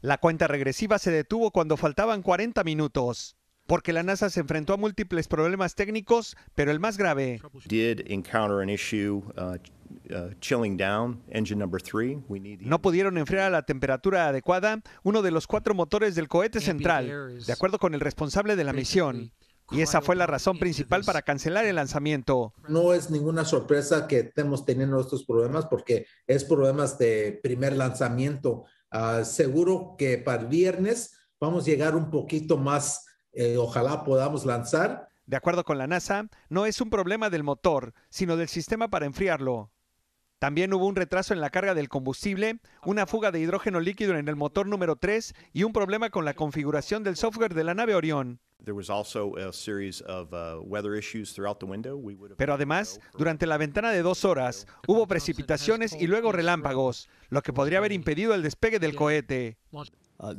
La cuenta regresiva se detuvo cuando faltaban 40 minutos, porque la NASA se enfrentó a múltiples problemas técnicos, pero el más grave. No pudieron enfriar a la temperatura adecuada uno de los cuatro motores del cohete central, de acuerdo con el responsable de la misión. Y esa fue la razón principal para cancelar el lanzamiento. No es ninguna sorpresa que estemos teniendo estos problemas porque es problemas de primer lanzamiento. Ah, seguro que para el viernes vamos a llegar un poquito más, eh, ojalá podamos lanzar. De acuerdo con la NASA, no es un problema del motor, sino del sistema para enfriarlo. También hubo un retraso en la carga del combustible, una fuga de hidrógeno líquido en el motor número 3 y un problema con la configuración del software de la nave Orión. Uh, Pero además, durante la ventana de dos horas, hubo precipitaciones y luego relámpagos, lo que podría haber impedido el despegue del cohete. Uh,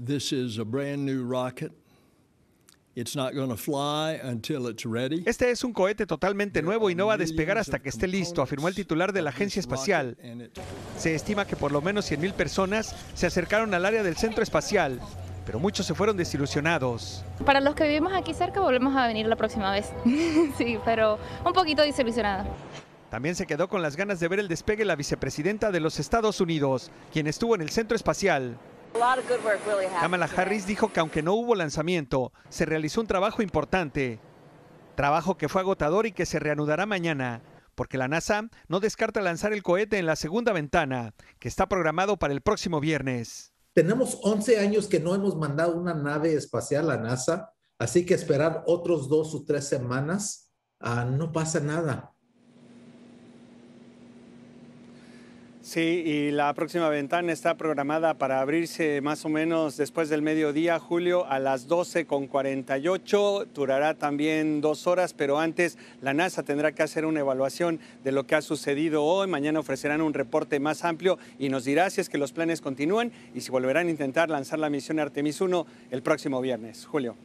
este es un cohete totalmente nuevo y no va a despegar hasta que esté listo, afirmó el titular de la agencia espacial. Se estima que por lo menos 100.000 personas se acercaron al área del centro espacial, pero muchos se fueron desilusionados. Para los que vivimos aquí cerca, volvemos a venir la próxima vez. sí, pero un poquito desilusionado. También se quedó con las ganas de ver el despegue la vicepresidenta de los Estados Unidos, quien estuvo en el centro espacial. Kamala Harris dijo que aunque no hubo lanzamiento, se realizó un trabajo importante. Trabajo que fue agotador y que se reanudará mañana, porque la NASA no descarta lanzar el cohete en la segunda ventana, que está programado para el próximo viernes. Tenemos 11 años que no hemos mandado una nave espacial a NASA, así que esperar otros dos o tres semanas, ah, no pasa nada. Sí, y la próxima ventana está programada para abrirse más o menos después del mediodía, Julio, a las 12.48. Durará también dos horas, pero antes la NASA tendrá que hacer una evaluación de lo que ha sucedido hoy. Mañana ofrecerán un reporte más amplio y nos dirá si es que los planes continúan y si volverán a intentar lanzar la misión Artemis 1 el próximo viernes. Julio.